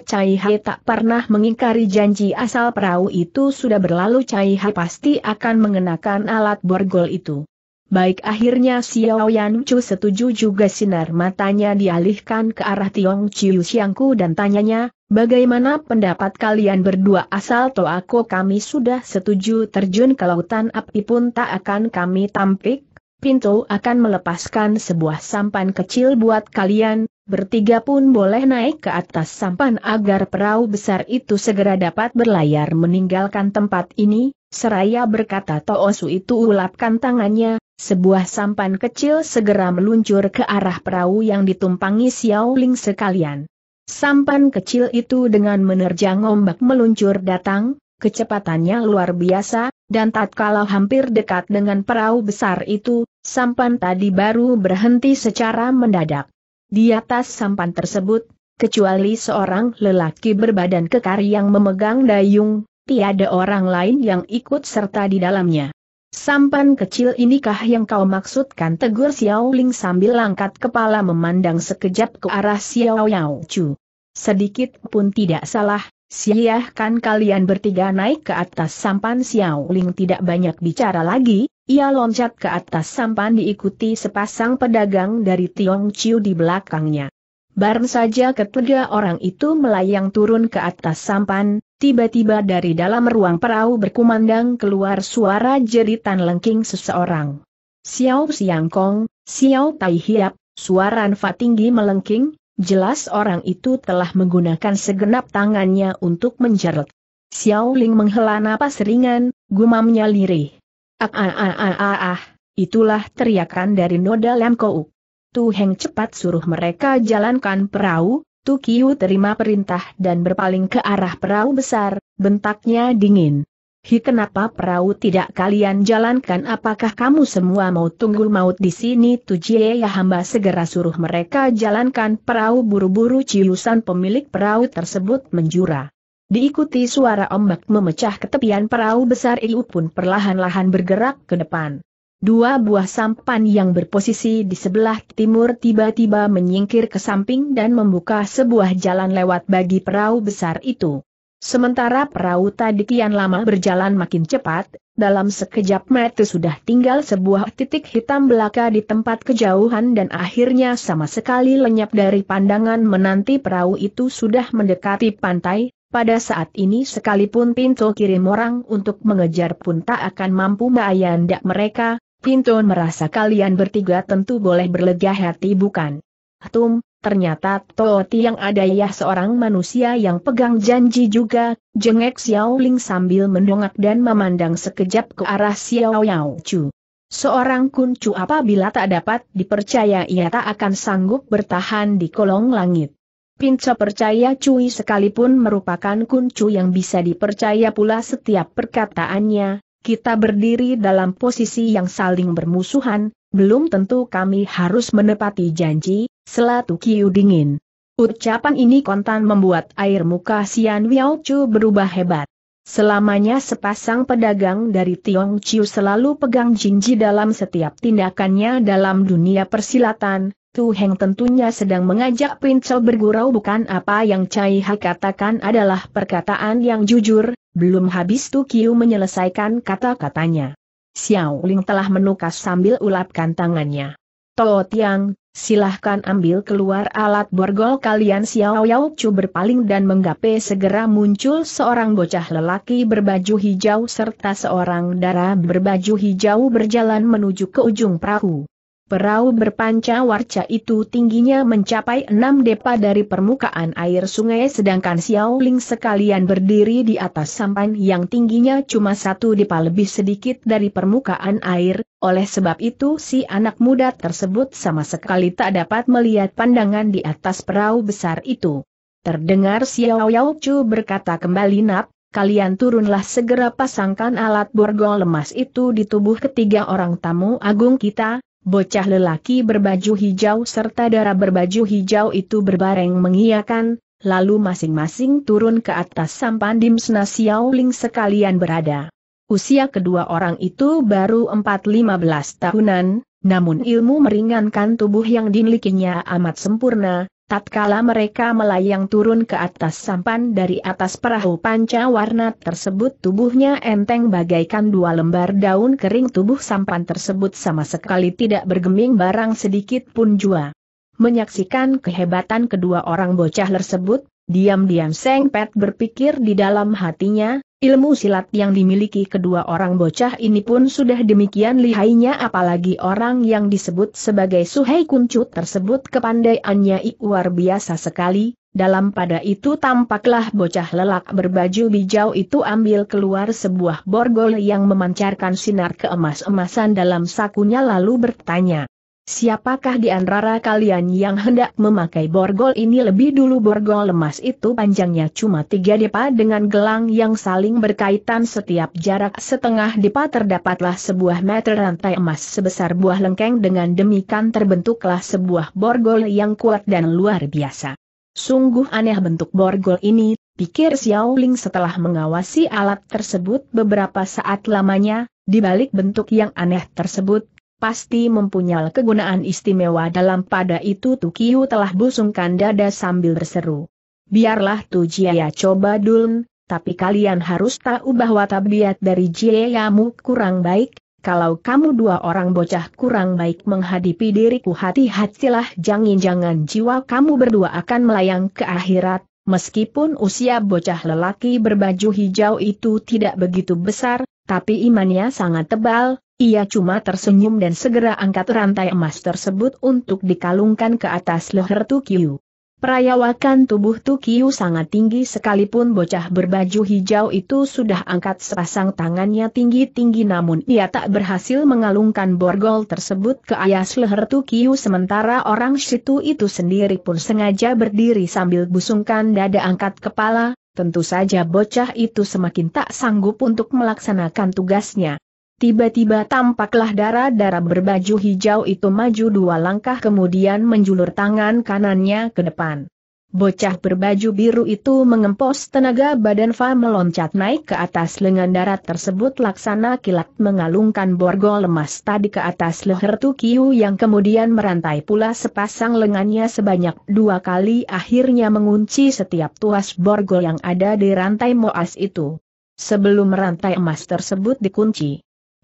Cai Hai tak pernah mengingkari janji asal perahu itu sudah berlalu Cai Hai pasti akan mengenakan alat borgol itu. Baik akhirnya Xiao Yan Chu setuju juga sinar matanya dialihkan ke arah Tiong Chiu Xiangku dan tanyanya, bagaimana pendapat kalian berdua asal to aku kami sudah setuju terjun ke lautan api pun tak akan kami tampik? Pintu akan melepaskan sebuah sampan kecil buat kalian, bertiga pun boleh naik ke atas sampan agar perahu besar itu segera dapat berlayar meninggalkan tempat ini, Seraya berkata Toosu itu ulapkan tangannya, sebuah sampan kecil segera meluncur ke arah perahu yang ditumpangi Xiao Ling sekalian. Sampan kecil itu dengan menerjang ombak meluncur datang, kecepatannya luar biasa, dan tatkala hampir dekat dengan perahu besar itu, sampan tadi baru berhenti secara mendadak. Di atas sampan tersebut, kecuali seorang lelaki berbadan kekar yang memegang dayung, tiada orang lain yang ikut serta di dalamnya. Sampan kecil inikah yang kau maksudkan tegur Xiao Ling sambil angkat kepala memandang sekejap ke arah Xiao Yao Chu. Sedikit pun tidak salah, siahkan kalian bertiga naik ke atas sampan Xiao Ling tidak banyak bicara lagi, ia loncat ke atas sampan diikuti sepasang pedagang dari Tiong Chiu di belakangnya. Baru saja ketiga orang itu melayang turun ke atas sampan, Tiba-tiba dari dalam ruang perahu berkumandang keluar suara jeritan lengking seseorang. Xiao Siang Kong, Xiao Tai Hiap, suara Anfa tinggi melengking, jelas orang itu telah menggunakan segenap tangannya untuk menjerit. Xiao Ling menghela napas ringan, gumamnya lirih. Ah ah ah ah ah ah, itulah teriakan dari noda Lam Kou. Tu Heng cepat suruh mereka jalankan perahu, Tu Kiu terima perintah dan berpaling ke arah perahu besar, bentaknya dingin. Hi kenapa perahu tidak kalian jalankan apakah kamu semua mau tunggu maut di sini Tujie ya hamba segera suruh mereka jalankan perahu buru-buru ciusan pemilik perahu tersebut menjura. Diikuti suara ombak memecah ketepian perahu besar Iu pun perlahan-lahan bergerak ke depan. Dua buah sampan yang berposisi di sebelah timur tiba-tiba menyingkir ke samping dan membuka sebuah jalan lewat bagi perahu besar itu. Sementara perahu tadi kian lama berjalan makin cepat, dalam sekejap mata sudah tinggal sebuah titik hitam belaka di tempat kejauhan dan akhirnya sama sekali lenyap dari pandangan menanti perahu itu sudah mendekati pantai, pada saat ini sekalipun pintu kirim orang untuk mengejar pun tak akan mampu mengayandak mereka, Pinton merasa kalian bertiga tentu boleh berlega hati bukan? Tum, ternyata Toti yang ada ya seorang manusia yang pegang janji juga, jengek Xiao Ling sambil mendongak dan memandang sekejap ke arah Xiao Yao Chu. Seorang kuncu apabila tak dapat dipercaya ia tak akan sanggup bertahan di kolong langit. Pinca percaya Cui sekalipun merupakan kuncu yang bisa dipercaya pula setiap perkataannya, kita berdiri dalam posisi yang saling bermusuhan, belum tentu kami harus menepati janji, selatu kiu dingin. Ucapan ini kontan membuat air muka Sian Wiao Chu berubah hebat. Selamanya sepasang pedagang dari Tiong Chiu selalu pegang jinji dalam setiap tindakannya dalam dunia persilatan, Tu Heng tentunya sedang mengajak Pincel bergurau bukan apa yang Cai Ha katakan adalah perkataan yang jujur, belum habis Tu Kiu menyelesaikan kata-katanya. Xiao Ling telah menukas sambil ulapkan tangannya. Tao Tiang, silahkan ambil keluar alat borgol kalian Xiao Yao Chu berpaling dan menggapai segera muncul seorang bocah lelaki berbaju hijau serta seorang darah berbaju hijau berjalan menuju ke ujung perahu. Perahu berpanca warca itu tingginya mencapai enam depa dari permukaan air sungai sedangkan Xiao Ling sekalian berdiri di atas sampan yang tingginya cuma satu depa lebih sedikit dari permukaan air, oleh sebab itu si anak muda tersebut sama sekali tak dapat melihat pandangan di atas perahu besar itu. Terdengar Xiao Yao Chu berkata kembali nap, kalian turunlah segera pasangkan alat borgol lemas itu di tubuh ketiga orang tamu agung kita, Bocah lelaki berbaju hijau serta darah berbaju hijau itu berbareng mengiakan, lalu masing-masing turun ke atas sampan Dimsna Xiaoling sekalian berada. Usia kedua orang itu baru 4-15 tahunan, namun ilmu meringankan tubuh yang dimilikinya amat sempurna, Tatkala mereka melayang turun ke atas sampan dari atas perahu panca warna tersebut tubuhnya enteng bagaikan dua lembar daun kering tubuh sampan tersebut sama sekali tidak bergeming barang sedikit pun jua. Menyaksikan kehebatan kedua orang bocah tersebut, Diam-diam Seng Pet berpikir di dalam hatinya, ilmu silat yang dimiliki kedua orang bocah ini pun sudah demikian lihainya apalagi orang yang disebut sebagai Suhei Kuncut tersebut kepandaiannya luar biasa sekali, dalam pada itu tampaklah bocah lelak berbaju hijau itu ambil keluar sebuah borgol yang memancarkan sinar keemas-emasan dalam sakunya lalu bertanya. Siapakah di antara kalian yang hendak memakai borgol ini lebih dulu borgol lemas itu panjangnya cuma tiga depa dengan gelang yang saling berkaitan setiap jarak setengah depa terdapatlah sebuah meter rantai emas sebesar buah lengkeng dengan demikian terbentuklah sebuah borgol yang kuat dan luar biasa. Sungguh aneh bentuk borgol ini, pikir Xiao Ling setelah mengawasi alat tersebut beberapa saat lamanya, di balik bentuk yang aneh tersebut pasti mempunyai kegunaan istimewa dalam pada itu Tukiu telah busungkan dada sambil berseru. Biarlah Tu Jiaya coba dulun, tapi kalian harus tahu bahwa tabiat dari Jiayamu kurang baik, kalau kamu dua orang bocah kurang baik menghadapi diriku hati-hatilah jangan-jangan jiwa kamu berdua akan melayang ke akhirat, meskipun usia bocah lelaki berbaju hijau itu tidak begitu besar, tapi imannya sangat tebal, ia cuma tersenyum dan segera angkat rantai emas tersebut untuk dikalungkan ke atas leher Tukiu. Perayawakan tubuh Tukiu sangat tinggi sekalipun bocah berbaju hijau itu sudah angkat sepasang tangannya tinggi-tinggi namun ia tak berhasil mengalungkan borgol tersebut ke ayas leher Tukiu sementara orang situ itu sendiri pun sengaja berdiri sambil busungkan dada angkat kepala, tentu saja bocah itu semakin tak sanggup untuk melaksanakan tugasnya. Tiba-tiba tampaklah darah-darah berbaju hijau itu maju dua langkah kemudian menjulur tangan kanannya ke depan. Bocah berbaju biru itu mengempos tenaga badan Fa meloncat naik ke atas lengan darat tersebut laksana kilat mengalungkan borgol lemas tadi ke atas leher Tukiu yang kemudian merantai pula sepasang lengannya sebanyak dua kali akhirnya mengunci setiap tuas borgol yang ada di rantai Moas itu. Sebelum rantai emas tersebut dikunci,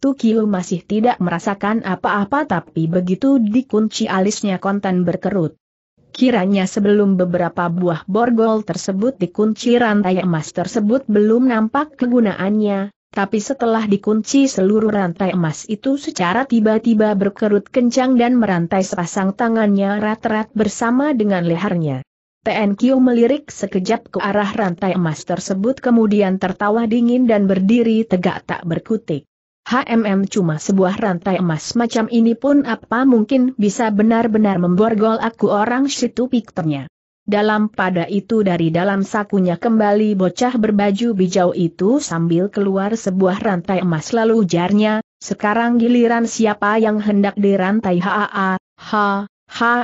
Tukio masih tidak merasakan apa-apa tapi begitu dikunci alisnya konten berkerut. Kiranya sebelum beberapa buah borgol tersebut dikunci rantai emas tersebut belum nampak kegunaannya, tapi setelah dikunci seluruh rantai emas itu secara tiba-tiba berkerut kencang dan merantai sepasang tangannya rat-rat bersama dengan lehernya. TNQ melirik sekejap ke arah rantai emas tersebut kemudian tertawa dingin dan berdiri tegak tak berkutik. HMM cuma sebuah rantai emas macam ini pun apa mungkin bisa benar-benar memborgol aku orang situ pikternya. Dalam pada itu dari dalam sakunya kembali bocah berbaju bijau itu sambil keluar sebuah rantai emas lalu ujarnya, sekarang giliran siapa yang hendak dirantai HAA, ha, ha,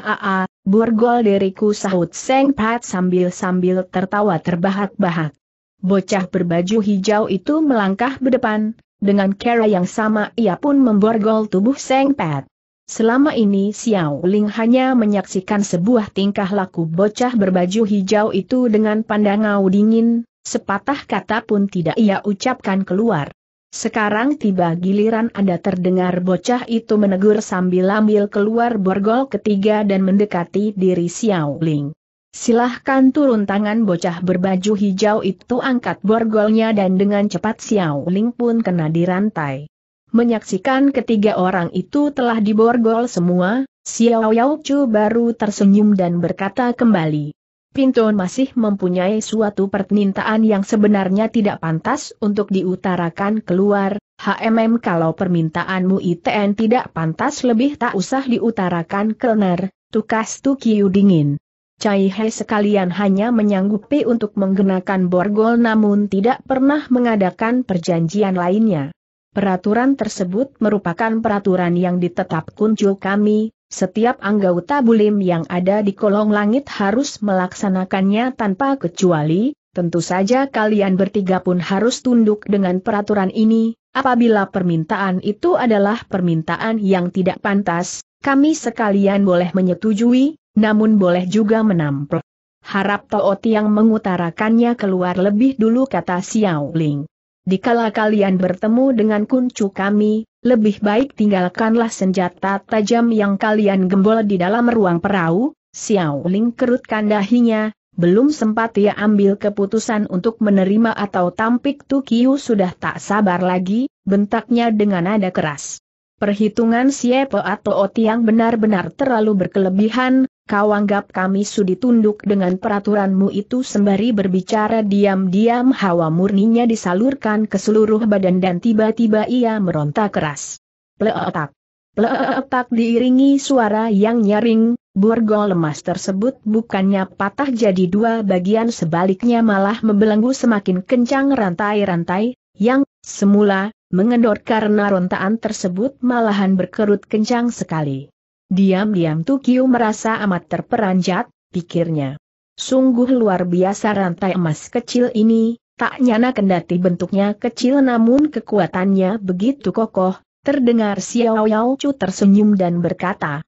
burgol diriku sahut Seng Pat sambil-sambil tertawa terbahak-bahak. Bocah berbaju hijau itu melangkah berdepan, dengan cara yang sama ia pun memborgol tubuh Seng Pet. Selama ini Xiao Ling hanya menyaksikan sebuah tingkah laku bocah berbaju hijau itu dengan pandangau dingin, sepatah kata pun tidak ia ucapkan keluar. Sekarang tiba giliran ada terdengar bocah itu menegur sambil ambil keluar borgol ketiga dan mendekati diri Xiao Ling. Silahkan turun tangan bocah berbaju hijau itu angkat borgolnya dan dengan cepat Xiao Ling pun kena dirantai. Menyaksikan ketiga orang itu telah diborgol semua, Xiao Yao Chu baru tersenyum dan berkata kembali. Pintu masih mempunyai suatu permintaan yang sebenarnya tidak pantas untuk diutarakan keluar, HMM kalau permintaanmu ITN tidak pantas lebih tak usah diutarakan kelner, tukas Tukiu dingin. Cai He sekalian hanya menyanggupi untuk menggenakan borgol namun tidak pernah mengadakan perjanjian lainnya. Peraturan tersebut merupakan peraturan yang ditetap kunjul kami, setiap anggota bulim yang ada di kolong langit harus melaksanakannya tanpa kecuali, tentu saja kalian bertiga pun harus tunduk dengan peraturan ini, apabila permintaan itu adalah permintaan yang tidak pantas, kami sekalian boleh menyetujui, namun boleh juga menampel. Harap Toot yang mengutarakannya keluar lebih dulu kata Xiao Ling. Dikala kalian bertemu dengan kuncu kami, lebih baik tinggalkanlah senjata tajam yang kalian gembol di dalam ruang perahu, Xiao Ling kerutkan dahinya, belum sempat ia ambil keputusan untuk menerima atau tampik Tukiu sudah tak sabar lagi, bentaknya dengan nada keras. Perhitungan Siepo atau Otiang benar-benar terlalu berkelebihan, kau anggap kami sudi tunduk dengan peraturanmu itu sembari berbicara diam-diam hawa murninya disalurkan ke seluruh badan dan tiba-tiba ia meronta keras. Pleotak. Pleotak diiringi suara yang nyaring, burgol lemas tersebut bukannya patah jadi dua bagian sebaliknya malah membelenggu semakin kencang rantai-rantai, yang, semula, mengendor karena rontaan tersebut malahan berkerut kencang sekali. Diam-diam Tukiu merasa amat terperanjat, pikirnya. Sungguh luar biasa rantai emas kecil ini, tak nyana kendati bentuknya kecil namun kekuatannya begitu kokoh, terdengar Xiao Yao Chu tersenyum dan berkata,